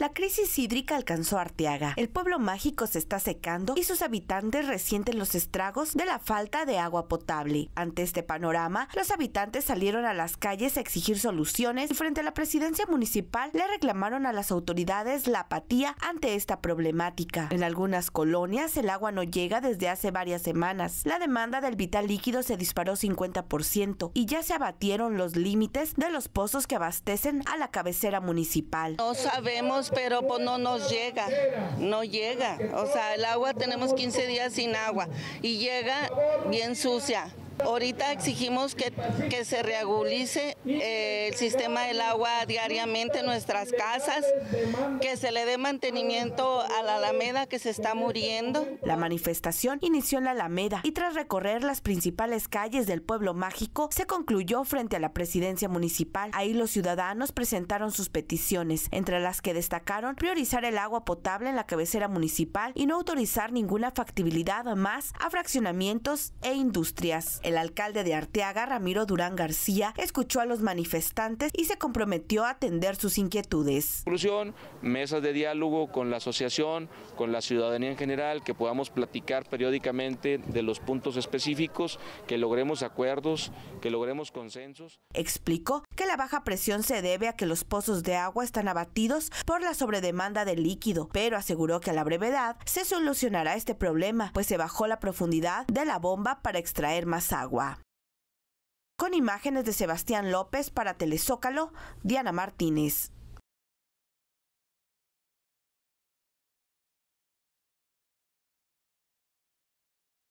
La crisis hídrica alcanzó Arteaga. El pueblo mágico se está secando y sus habitantes resienten los estragos de la falta de agua potable. Ante este panorama, los habitantes salieron a las calles a exigir soluciones y frente a la presidencia municipal le reclamaron a las autoridades la apatía ante esta problemática. En algunas colonias el agua no llega desde hace varias semanas. La demanda del vital líquido se disparó 50% y ya se abatieron los límites de los pozos que abastecen a la cabecera municipal. No sabemos pero pues no nos llega, no llega. O sea, el agua tenemos 15 días sin agua y llega bien sucia. Ahorita exigimos que, se reagulice eh, el sistema del agua diariamente en nuestras casas, que se le dé mantenimiento a la Alameda que se está muriendo. La manifestación inició en la Alameda y tras recorrer las principales calles del pueblo mágico, se concluyó frente a la presidencia municipal. Ahí los ciudadanos presentaron sus peticiones, entre las que destacaron priorizar el agua potable en la cabecera municipal y no autorizar ninguna factibilidad más a fraccionamientos e industrias el alcalde de Arteaga, Ramiro Durán García, escuchó a los manifestantes y se comprometió a atender sus inquietudes. Conclusión, mesas de diálogo con la asociación, con la ciudadanía en general, que podamos platicar periódicamente de los puntos específicos, que logremos acuerdos, que logremos consensos. Explicó que la baja presión se debe a que los pozos de agua están abatidos por la sobredemanda de líquido, pero aseguró que a la brevedad se solucionará este problema, pues se bajó la profundidad de la bomba para extraer más agua. Con imágenes de Sebastián López para Telezócalo, Diana Martínez.